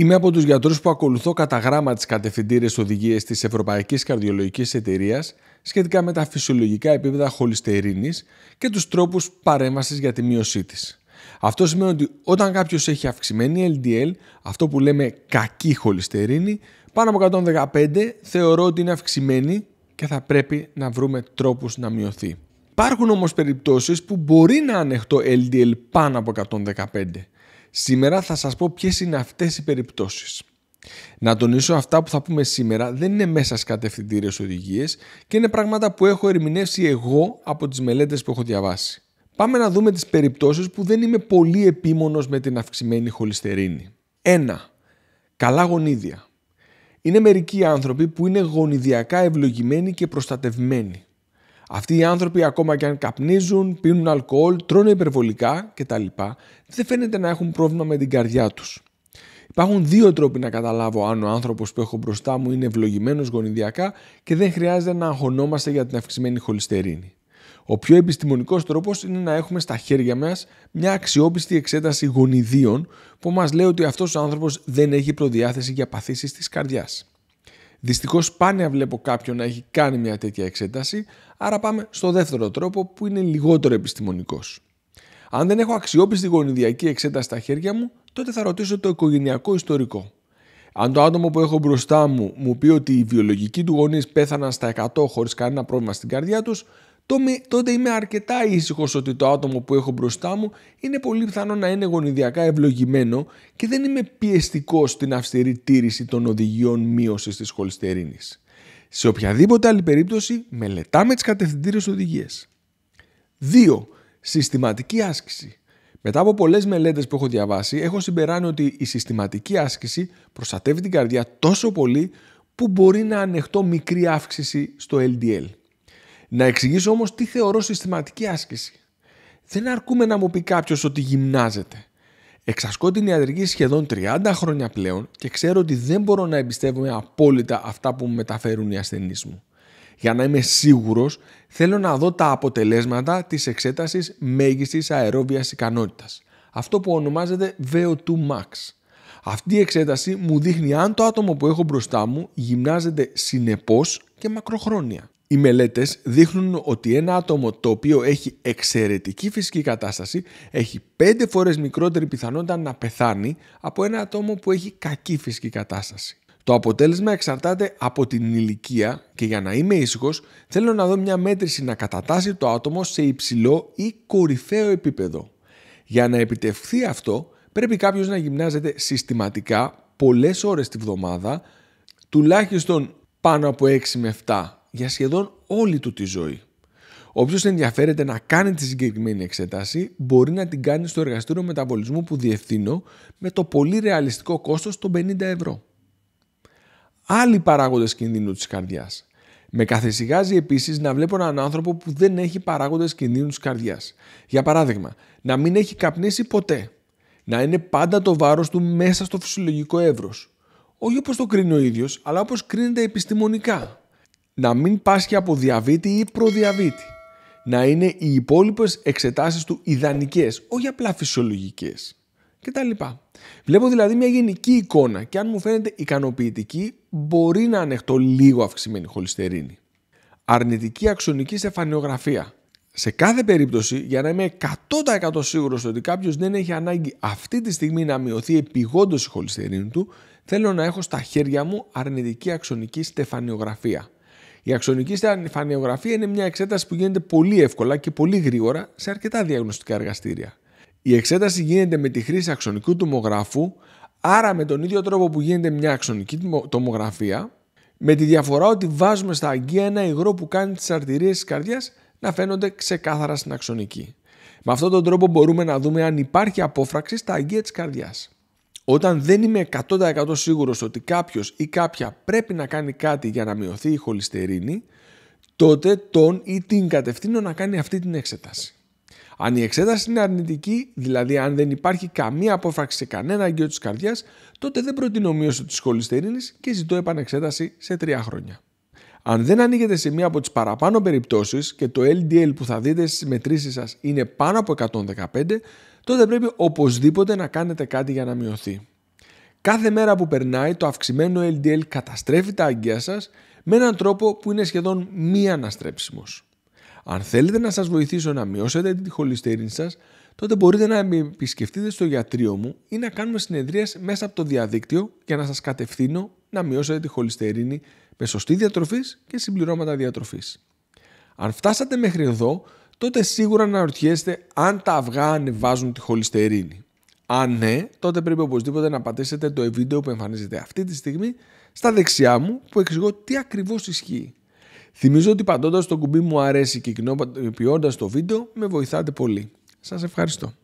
Είμαι από τους γιατρούς που ακολουθώ κατά γράμμα τις κατευθυντήρε οδηγίες της Ευρωπαϊκής Καρδιολογικής Εταιρείας σχετικά με τα φυσιολογικά επίπεδα χολυστερίνης και τους τρόπους παρέμβασης για τη μείωσή της. Αυτό σημαίνει ότι όταν κάποιος έχει αυξημένη LDL, αυτό που λέμε κακή χολυστερίνη, πάνω από 115 θεωρώ ότι είναι αυξημένη και θα πρέπει να βρούμε τρόπους να μειωθεί. Υπάρχουν όμως περιπτώσεις που μπορεί να ανεχτώ LDL πάνω από 115. Σήμερα θα σας πω ποιες είναι αυτές οι περιπτώσεις. Να τονίσω αυτά που θα πούμε σήμερα δεν είναι μέσα στις κατευθυντήριες οδηγίες και είναι πράγματα που έχω ερμηνεύσει εγώ από τις μελέτες που έχω διαβάσει. Πάμε να δούμε τις περιπτώσεις που δεν είμαι πολύ επίμονος με την αυξημένη χολυστερίνη. 1. Καλά γονίδια. Είναι μερικοί άνθρωποι που είναι γονιδιακά ευλογημένοι και προστατευμένοι. Αυτοί οι άνθρωποι, ακόμα και αν καπνίζουν, πίνουν αλκοόλ, τρώνε υπερβολικά κτλ., δεν φαίνεται να έχουν πρόβλημα με την καρδιά τους. Υπάρχουν δύο τρόποι να καταλάβω αν ο άνθρωπος που έχω μπροστά μου είναι ευλογημένος γονιδιακά και δεν χρειάζεται να αγωνόμαστε για την αυξημένη χολυστερίνη. Ο πιο επιστημονικός τρόπος είναι να έχουμε στα χέρια μας μια αξιόπιστη εξέταση γονιδίων που μας λέει ότι αυτός ο άνθρωπος δεν έχει προδιάθεση για παθήσεις της καρδιάς. Δυστυχώς σπάνια βλέπω κάποιον να έχει κάνει μια τέτοια εξέταση, άρα πάμε στο δεύτερο τρόπο που είναι λιγότερο επιστημονικός. Αν δεν έχω αξιόπιστη γονιδιακή εξέταση στα χέρια μου, τότε θα ρωτήσω το οικογενειακό ιστορικό. Αν το άτομο που έχω μπροστά μου μου πει ότι οι βιολογικοί του γονείς πέθαναν στα 100 χωρίς κανένα πρόβλημα στην καρδιά τους, τότε είμαι αρκετά ήσυχος ότι το άτομο που έχω μπροστά μου είναι πολύ πιθανό να είναι γονιδιακά ευλογημένο και δεν είμαι πιεστικός στην αυστηρή τήρηση των οδηγιών μείωσης της χολυστερίνης. Σε οποιαδήποτε άλλη περίπτωση, μελετάμε τις κατευθυντήριες οδηγίες. 2. Συστηματική άσκηση. Μετά από πολλές μελέτες που έχω διαβάσει, έχω συμπεράνει ότι η συστηματική άσκηση προστατεύει την καρδιά τόσο πολύ που μπορεί να ανεχτώ μικρή αύξηση στο LDL. Να εξηγήσω όμως τι θεωρώ συστηματική άσκηση. Δεν αρκούμε να μου πει κάποιος ότι γυμνάζεται. Εξασκώ την ιατρική σχεδόν 30 χρόνια πλέον και ξέρω ότι δεν μπορώ να εμπιστεύομαι απόλυτα αυτά που μου μεταφέρουν οι ασθενείς μου. Για να είμαι σίγουρος, θέλω να δω τα αποτελέσματα της εξέτασης μέγιστης αερόβιας ικανότητας. Αυτό που ονομάζεται VO2 Max. Αυτή η εξέταση μου δείχνει αν το άτομο που έχω μπροστά μου γυμνάζεται συνεπώς και μακροχρόνια. Οι μελέτες δείχνουν ότι ένα άτομο το οποίο έχει εξαιρετική φυσική κατάσταση έχει πέντε φορές μικρότερη πιθανότητα να πεθάνει από ένα άτομο που έχει κακή φυσική κατάσταση. Το αποτέλεσμα εξαρτάται από την ηλικία και για να είμαι ήσυχος θέλω να δω μια μέτρηση να κατατάσσει το άτομο σε υψηλό ή κορυφαίο επίπεδο. Για να επιτευχθεί αυτό πρέπει κάποιος να γυμνάζεται συστηματικά πολλές ώρες τη βδομάδα τουλάχιστον πάνω από 6 με 7 για σχεδόν όλη του τη ζωή. Όποιος ενδιαφέρεται να κάνει τη συγκεκριμένη εξέταση μπορεί να την κάνει στο εργαστήριο μεταβολισμού που διευθύνω με το πολύ ρεαλιστικό κόστος των 50 ευρώ. Άλλοι παράγοντες κινδύνου της καρδιάς. Με καθησυχάζει επίσης να βλέπω έναν άνθρωπο που δεν έχει παράγοντες κινδύνου της καρδιάς. Για παράδειγμα, να μην έχει καπνίσει ποτέ. Να είναι πάντα το βάρος του μέσα στο φυσιολογικό εύρος Όχι όπως το κρίνει ο ίδιος, αλλά όπως κρίνεται επιστημονικά να μην πάσχει από διαβήτη ή προδιαβήτη. Να είναι οι υπόλοιπες εξετάσεις του ιδανικές, όχι απλά φυσιολογικές κτλ. Βλέπω δηλαδή μια γενική εικόνα και αν μου φαίνεται ικανοποιητική μπορεί να ανεχτώ λίγο αυξημένη χολυστερίνη. Αρνητική αξονική στεφανιογραφία. Σε κάθε περίπτωση, για να είμαι 100% σίγουρος ότι κάποιος δεν έχει ανάγκη αυτή τη στιγμή να μειωθεί επιγόντως η χολυστερίνη του, θέλω να έχω στα χέρια μου αρνητική αξονική στεφανιογραφία. Η αξονική στεφανιογραφία είναι μια εξέταση που γίνεται πολύ εύκολα και πολύ γρήγορα σε αρκετά διαγνωστικά εργαστήρια. Η εξέταση γίνεται με τη χρήση αξονικού τομογράφου, άρα με τον ίδιο τρόπο που γίνεται μια αξονική τομογραφία, με τη διαφορά ότι βάζουμε στα αγγεία ένα υγρό που κάνει τις αρτηρίες της καρδιάς να φαίνονται ξεκάθαρα στην αξονική. Με αυτόν τον τρόπο μπορούμε να δούμε αν υπάρχει απόφραξη στα αγγεία της καρδιάς. Όταν δεν είμαι 100% σίγουρος ότι κάποιος ή κάποια πρέπει να κάνει κάτι για να μειωθεί η χολυστερίνη, τότε τον ή την κατευθύνω να κάνει αυτή την εξέταση. Αν η εξέταση είναι αρνητική, δηλαδή αν δεν υπάρχει καμία απόφραξη σε κανένα αγκαίο της καρδιάς, τότε δεν προτείνω μείωση της χολυστερίνης και ζητώ επανεξέταση σε τρία χρόνια. Αν δεν ανοίγετε σε μία από τις παραπάνω περιπτώσεις και το LDL που θα δείτε στις μετρήσεις σας είναι πάνω από 115, τότε πρέπει οπωσδήποτε να κάνετε κάτι για να μειωθεί. Κάθε μέρα που περνάει το αυξημένο LDL καταστρέφει τα αγκιά σας με έναν τρόπο που είναι σχεδόν μη αναστρέψιμος. Αν θέλετε να σας βοηθήσω να μειώσετε τη χολυστερίνη σας, τότε μπορείτε να με επισκεφτείτε στο γιατρείο μου ή να κάνουμε συνεδρίες μέσα από το διαδίκτυο για να σας κατευθύνω να μειώσετε τη χολυστερίνη με σωστή διατροφής και συμπληρώματα διατροφής. Αν φτάσατε μέχρι εδώ, τότε σίγουρα να ρωτιέστε αν τα αυγά ανεβάζουν τη χολυστερίνη. Αν ναι, τότε πρέπει οπωσδήποτε να πατήσετε το βίντεο που εμφανίζεται αυτή τη στιγμή στα δεξιά μου που εξηγώ τι ακριβώς ισχύει. Θυμίζω ότι παντώντα το κουμπί μου αρέσει και κοινοποιώντας το βίντεο με βοηθάτε πολύ. Σας ευχαριστώ.